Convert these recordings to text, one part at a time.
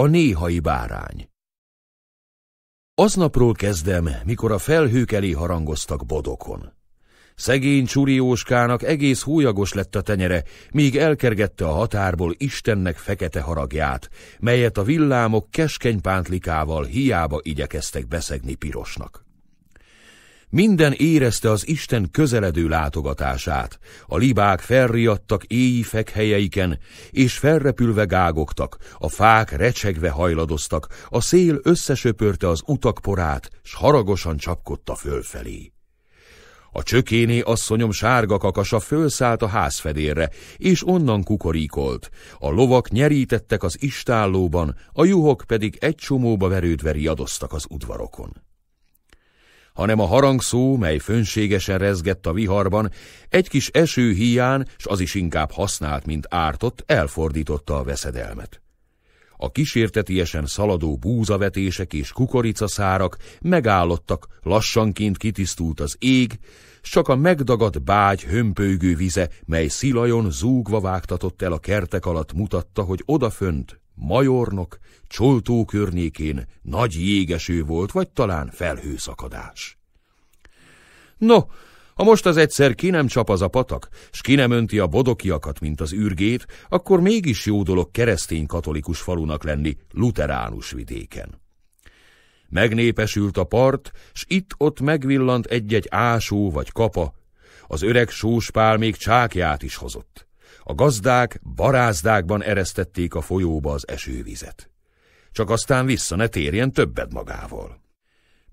A néhai bárány Aznapról kezdem, mikor a felhők elé harangoztak bodokon. Szegény csurióskának egész hújagos lett a tenyere, míg elkergette a határból Istennek fekete haragját, melyet a villámok keskeny pántlikával hiába igyekeztek beszegni pirosnak. Minden érezte az Isten közeledő látogatását. A libák felriadtak éjj fekhelyeiken, és felrepülve gágogtak, a fák recsegve hajladoztak, a szél összesöpörte az utak porát, s haragosan csapkodta fölfelé. A csökéné asszonyom sárga kakasa fölszállt a házfedérre, és onnan kukorikolt. A lovak nyerítettek az istállóban, a juhok pedig egy csomóba verődve riadoztak az udvarokon hanem a harangszó, mely fönségesen rezgett a viharban, egy kis eső hián, s az is inkább használt, mint ártott, elfordította a veszedelmet. A kísértetiesen szaladó búzavetések és kukoricaszárak megállottak, lassanként kitisztult az ég, s csak a megdagadt bágy hömpölygő vize, mely szilajon zúgva vágtatott el a kertek alatt mutatta, hogy odafönt Majornok, Csoltó környékén nagy jégeső volt, vagy talán felhőszakadás. No, ha most az egyszer ki nem csap az a patak, s ki nem önti a bodokiakat, mint az űrgét, akkor mégis jó dolog keresztény-katolikus falunak lenni luteránus vidéken. Megnépesült a part, s itt-ott megvillant egy-egy ásó vagy kapa, az öreg sóspál még csákját is hozott. A gazdák barázdákban eresztették a folyóba az esővizet. Csak aztán vissza ne térjen többet magával.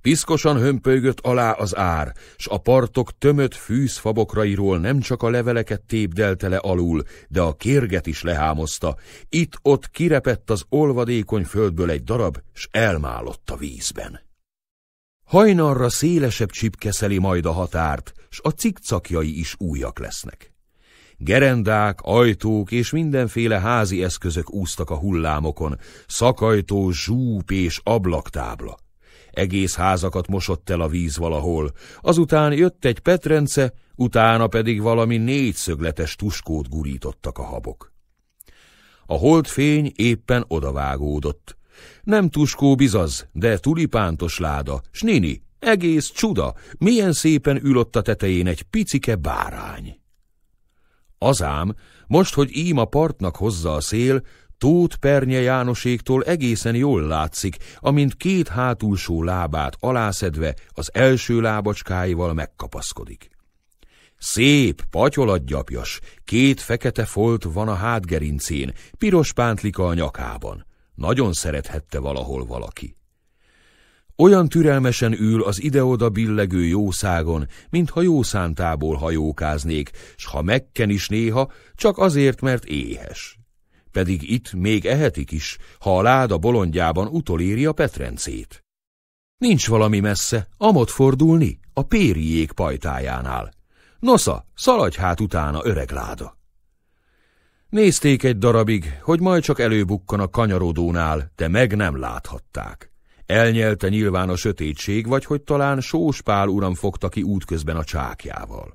Piszkosan hömpölygött alá az ár, s a partok tömött fűzfabokrairól nem csak a leveleket tépdelte le alul, de a kérget is lehámozta. Itt-ott kirepett az olvadékony földből egy darab, s elmálott a vízben. Hajnalra szélesebb csipkeszeli majd a határt, s a cikcakjai is újak lesznek. Gerendák, ajtók és mindenféle házi eszközök úsztak a hullámokon, szakajtó, zsúp és ablaktábla. Egész házakat mosott el a víz valahol, azután jött egy petrence, utána pedig valami négyszögletes tuskót gurítottak a habok. A holdfény éppen odavágódott. Nem tuskó bizaz, de tulipántos láda, s nini, egész csuda, milyen szépen ülott a tetején egy picike bárány. Azám, most, hogy ím a partnak hozza a szél, Tóth Pernye Jánoséktól egészen jól látszik, amint két hátulsó lábát alászedve az első lábacskáival megkapaszkodik. Szép, patyolatgyapjas, két fekete folt van a hátgerincén, piros pántlika a nyakában. Nagyon szerethette valahol valaki. Olyan türelmesen ül az ide-oda billegő jószágon, mintha jószántából hajókáznék, s ha megken is néha, csak azért, mert éhes. Pedig itt még ehetik is, ha a láda bolondjában utoléri a petrencét. Nincs valami messze, amott fordulni, a périék pajtájánál. Nosza, szaladj hát utána, öreg láda! Nézték egy darabig, hogy majd csak előbukkan a kanyarodónál, de meg nem láthatták. Elnyelte nyilván a sötétség, vagy hogy talán Sóspál uram fogta ki útközben a csákjával.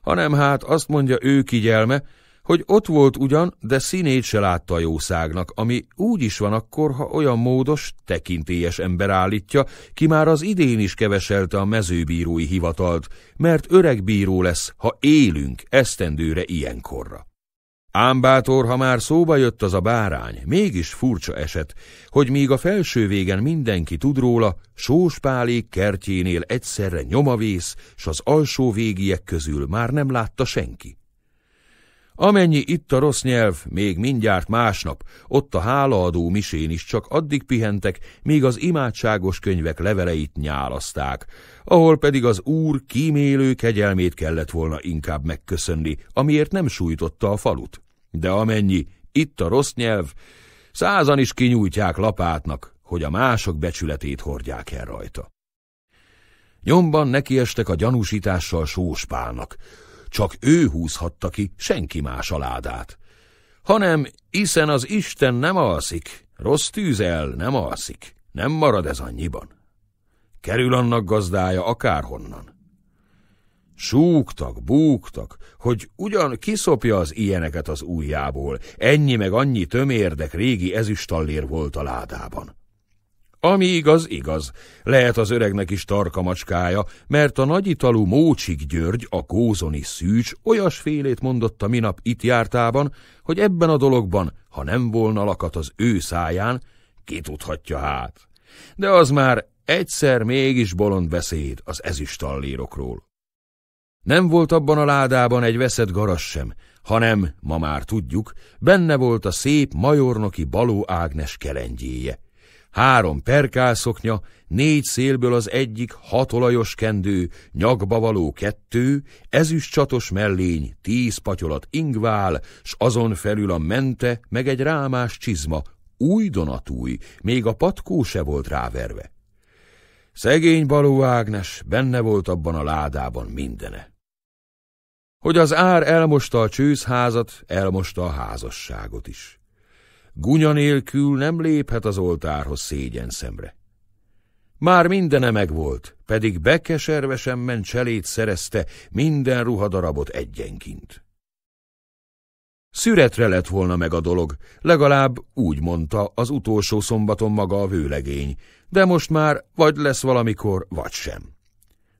Hanem hát azt mondja ő kigyelme, hogy ott volt ugyan, de színét se látta a jószágnak, ami úgy is van akkor, ha olyan módos, tekintélyes ember állítja, ki már az idén is keveselte a mezőbírói hivatalt, mert öreg bíró lesz, ha élünk esztendőre ilyenkorra. Ám bátor, ha már szóba jött az a bárány, mégis furcsa eset, hogy míg a felső végen mindenki tud róla, sóspálék kertjénél egyszerre nyomavész, s az alsó végiek közül már nem látta senki. Amennyi itt a rossz nyelv, még mindjárt másnap, ott a hálaadó misén is csak addig pihentek, míg az imádságos könyvek leveleit nyálaszták, ahol pedig az úr kímélő kegyelmét kellett volna inkább megköszönni, amiért nem sújtotta a falut. De amennyi itt a rossz nyelv, százan is kinyújtják lapátnak, hogy a mások becsületét hordják el rajta. Nyomban nekiestek a gyanúsítással Sóspálnak. Csak ő húzhatta ki senki más a ládát. Hanem, hiszen az Isten nem alszik, rossz tűzel nem alszik, nem marad ez annyiban. Kerül annak gazdája akárhonnan. Súgtak, búgtak, hogy ugyan kiszopja az ilyeneket az ujjából, ennyi meg annyi tömérdek régi ezüstallér volt a ládában. Ami igaz, igaz. Lehet az öregnek is tarka macskája, mert a nagyitalú Mócsik György, a kózoni szűcs olyasfélét mondotta minap itt jártában, hogy ebben a dologban, ha nem volna lakat az ő száján, ki tudhatja hát. De az már egyszer mégis bolond beszéd az ezüstallérokról. Nem volt abban a ládában egy veszett garas sem, hanem, ma már tudjuk, benne volt a szép majornoki Baló Ágnes kelengyéje. Három perkászoknya, négy szélből az egyik hatolajos kendő, nyakba való kettő, ezüst csatos mellény, tíz patyolat ingvál, s azon felül a mente, meg egy rámás csizma, újdonatúj, még a patkó se volt ráverve. Szegény Baló Ágnes benne volt abban a ládában mindene hogy az ár elmosta a csőzházat, elmosta a házasságot is. Gunya nélkül nem léphet az oltárhoz szégyen szemre. Már mindene megvolt, pedig bekeservesen ment cselét szerezte minden ruhadarabot egyenként. Szüretre lett volna meg a dolog, legalább úgy mondta az utolsó szombaton maga a vőlegény, de most már vagy lesz valamikor, vagy sem.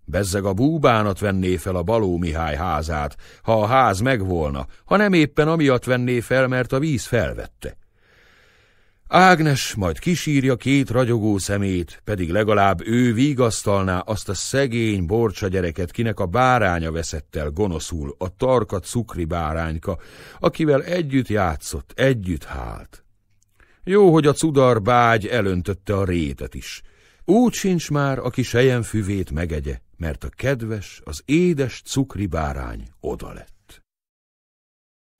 Bezzeg a búbánat venné fel a Baló Mihály házát, ha a ház megvolna, ha nem éppen amiatt venné fel, mert a víz felvette. Ágnes majd kisírja két ragyogó szemét, pedig legalább ő vigasztalná azt a szegény borcsa gyereket, kinek a báránya veszett el gonoszul, a tarka cukri bárányka, akivel együtt játszott, együtt hált. Jó, hogy a cudar bágy elöntötte a rétet is. Úgy sincs már, aki sejen füvét megegye mert a kedves, az édes cukri bárány oda lett.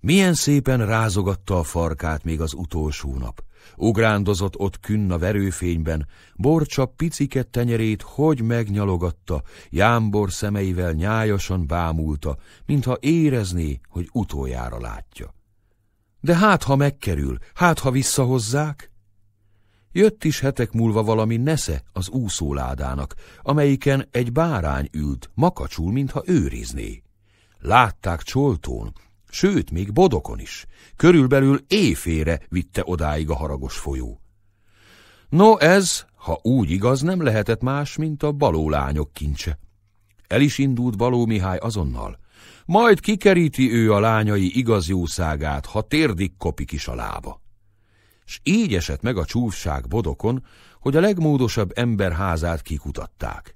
Milyen szépen rázogatta a farkát még az utolsó nap. Ugrándozott ott künn a verőfényben, borcsa piciket tenyerét hogy megnyalogatta, jámbor szemeivel nyájasan bámulta, mintha érezné, hogy utoljára látja. De hát, ha megkerül, hát, ha visszahozzák? Jött is hetek múlva valami nesze az úszóládának, amelyiken egy bárány ült, makacsul, mintha őrizné. Látták csoltón, sőt, még bodokon is. Körülbelül éjfére vitte odáig a haragos folyó. No ez, ha úgy igaz, nem lehetett más, mint a baló lányok kincse. El is indult Baló Mihály azonnal. Majd kikeríti ő a lányai igaz jószágát, ha térdik kopik is a lába s így esett meg a csúfság bodokon, hogy a legmódosabb ember házát kikutatták.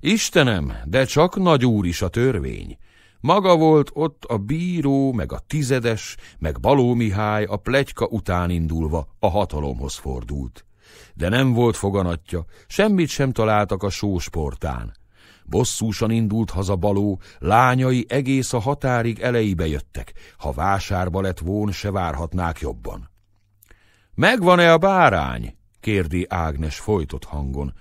Istenem, de csak nagy úr is a törvény! Maga volt ott a bíró, meg a tizedes, meg Baló Mihály a plegyka után indulva a hatalomhoz fordult. De nem volt foganatja, semmit sem találtak a sósportán. Bosszúsan indult haza Baló, lányai egész a határig elejébe jöttek, ha vásárba lett vón, se várhatnák jobban. Megvan-e a bárány? kérdi Ágnes folytott hangon.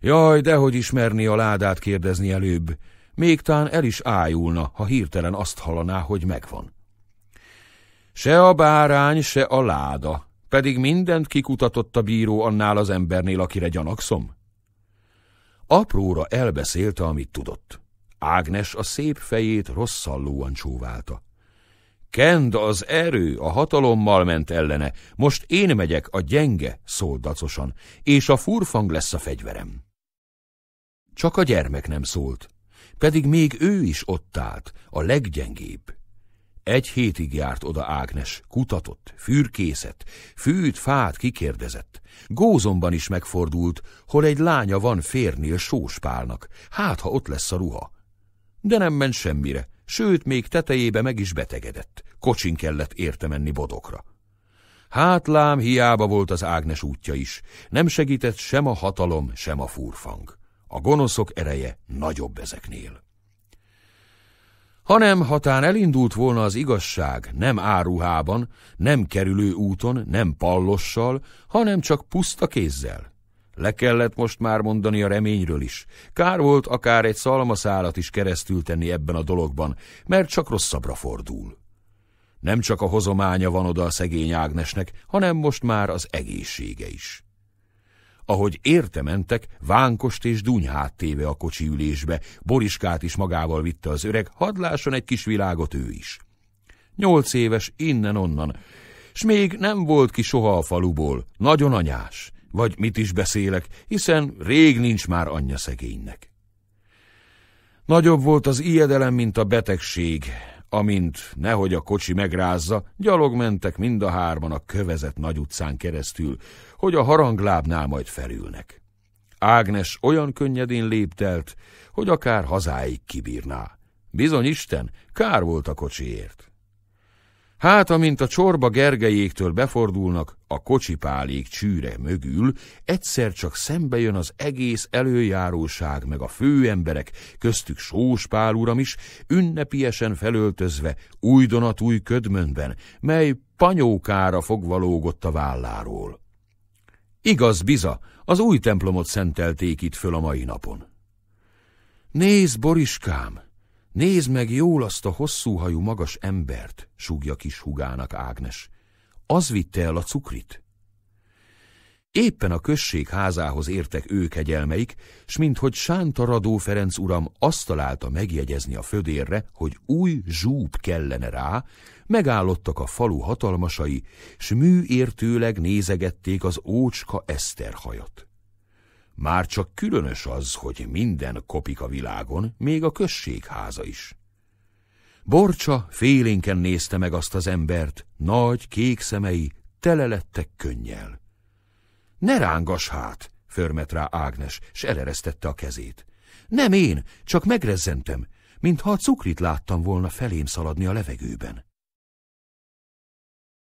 Jaj, dehogy ismerni a ládát kérdezni előbb. Még tán el is ájulna, ha hirtelen azt hallaná, hogy megvan. Se a bárány, se a láda, pedig mindent kikutatott a bíró annál az embernél, akire gyanakszom. Apróra elbeszélte, amit tudott. Ágnes a szép fejét rosszallóan csóválta. Kend az erő, a hatalommal ment ellene, most én megyek, a gyenge, szól dacosan, és a furfang lesz a fegyverem. Csak a gyermek nem szólt, pedig még ő is ott állt, a leggyengébb. Egy hétig járt oda Ágnes, kutatott, fürkészett, fűt, fát kikérdezett. Gózomban is megfordult, hol egy lánya van férnél sóspálnak, hát ha ott lesz a ruha. De nem ment semmire, sőt, még tetejébe meg is betegedett. Kocsin kellett érte menni bodokra. Hátlám hiába volt az Ágnes útja is, nem segített sem a hatalom, sem a furfang. A gonoszok ereje nagyobb ezeknél. Hanem hatán elindult volna az igazság, nem áruhában, nem kerülő úton, nem pallossal, hanem csak puszta kézzel, le kellett most már mondani a reményről is. Kár volt akár egy szalmaszálat is keresztül tenni ebben a dologban, mert csak rosszabbra fordul. Nem csak a hozománya van oda a szegény Ágnesnek, hanem most már az egészsége is. Ahogy érte mentek, vánkost és dunyhát téve a kocsi ülésbe, Boriskát is magával vitte az öreg, hadláson egy kis világot ő is. Nyolc éves, innen-onnan, s még nem volt ki soha a faluból, nagyon anyás, vagy mit is beszélek, hiszen rég nincs már anyja szegénynek. Nagyobb volt az ijedelem, mint a betegség, amint nehogy a kocsi megrázza, gyalog mentek mind a hárman a kövezet nagy utcán keresztül, hogy a haranglábnál majd felülnek. Ágnes olyan könnyedén léptelt, hogy akár hazáig kibírná. Bizony Isten, kár volt a kocsiért. Hát, amint a csorba gergejéktől befordulnak, a kocsipálék csűre mögül egyszer csak szembe jön az egész előjáróság, meg a főemberek, köztük Sós Pál uram is, ünnepiesen felöltözve, újdonatúj ködmönben, mely panyókára fogvalógott a válláról. Igaz, biza, az új templomot szentelték itt föl a mai napon. Nézd, Boriskám, Nézd meg jól azt a hosszúhajú magas embert, súgja kis hugának Ágnes. Az vitte el a cukrit. Éppen a község házához értek ő kegyelmeik, s minthogy Sánta Radó Ferenc uram azt találta megjegyezni a födérre, hogy új zsúb kellene rá, megállottak a falu hatalmasai, s műértőleg nézegették az ócska hajat. Már csak különös az, hogy minden kopik a világon, még a községháza is. Borcsa félénken nézte meg azt az embert, nagy, kék szemei tele lettek könnyel. Ne rángas hát, förmet rá Ágnes, s eleresztette a kezét. Nem én, csak megrezzentem, mintha a cukrit láttam volna felém szaladni a levegőben.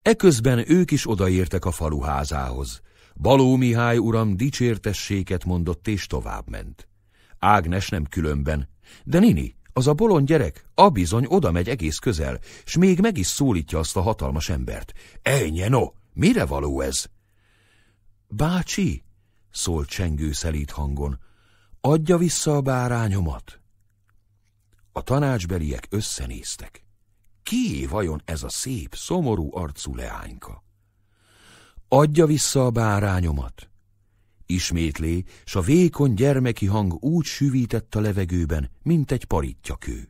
Eközben ők is odaértek a faluházához, Baló Mihály uram dicsértesséket mondott és továbbment. Ágnes nem különben, de Nini, az a bolond gyerek, a bizony oda megy egész közel, s még meg is szólítja azt a hatalmas embert. Ejnye no, mire való ez? Bácsi, szólt csengő szelít hangon, adja vissza a bárányomat. A tanácsbeliek összenéztek. Ki vajon ez a szép, szomorú arcú leányka? adja vissza a bárányomat. Ismétlé, s a vékony gyermeki hang úgy süvített a levegőben, mint egy parittyakő.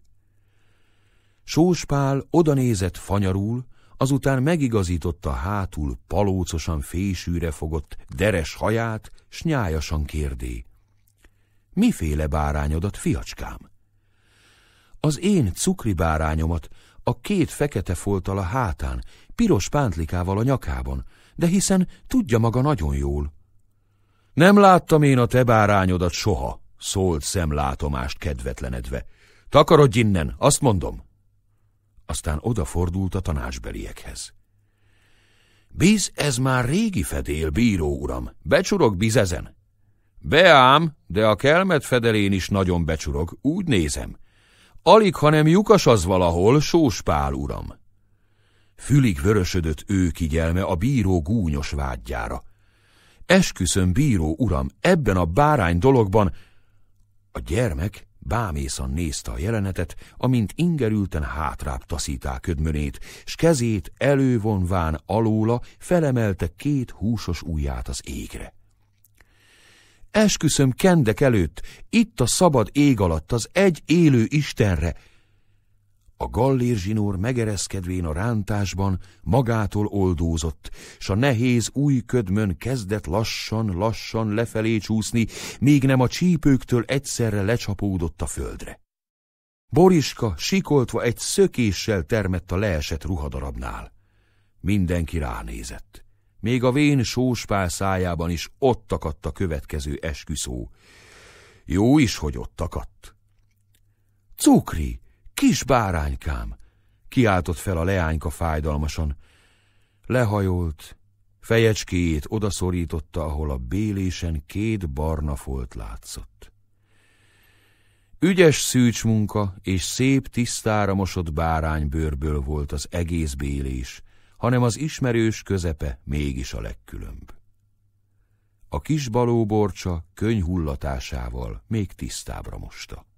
Sóspál odanézett fanyarul, azután megigazította hátul palócosan fésűre fogott deres haját, s nyájasan kérdé. Miféle bárányodat, fiacskám? Az én cukri bárányomat, a két fekete folttal a hátán, piros pántlikával a nyakában, de hiszen tudja maga nagyon jól. Nem láttam én a te bárányodat soha, szólt szemlátomást kedvetlenedve. Takarodj innen, azt mondom. Aztán odafordult a tanácsbeliekhez. biz ez már régi fedél, bíró uram, biz bizezen. Beám, de a kelmet fedelén is nagyon becsurok úgy nézem. Alig, hanem lyukas az valahol, sóspál uram. Fülig vörösödött ő kigyelme a bíró gúnyos vágyjára. Esküszöm, bíró uram, ebben a bárány dologban... A gyermek bámészan nézte a jelenetet, amint ingerülten hátrább taszítá ködmönét, s kezét elővonván alóla felemelte két húsos ujját az égre. Esküszöm kendek előtt, itt a szabad ég alatt az egy élő Istenre, a gallér zsinór megereszkedvén a rántásban magától oldózott, s a nehéz új ködmön kezdett lassan-lassan lefelé csúszni, míg nem a csípőktől egyszerre lecsapódott a földre. Boriska sikoltva egy szökéssel termett a leesett ruhadarabnál. Mindenki ránézett. Még a vén sóspál szájában is ott akadt a következő esküszó. Jó is, hogy ott akadt. Cukri! Kis báránykám! Kiáltott fel a leányka fájdalmasan. Lehajolt, fejecskéjét odaszorította, ahol a bélésen két barna folt látszott. Ügyes szűcsmunka és szép tisztára mosott báránybőrből volt az egész bélés, hanem az ismerős közepe mégis a legkülönb. A kis balóborcsa könyhullatásával még tisztábra mosta.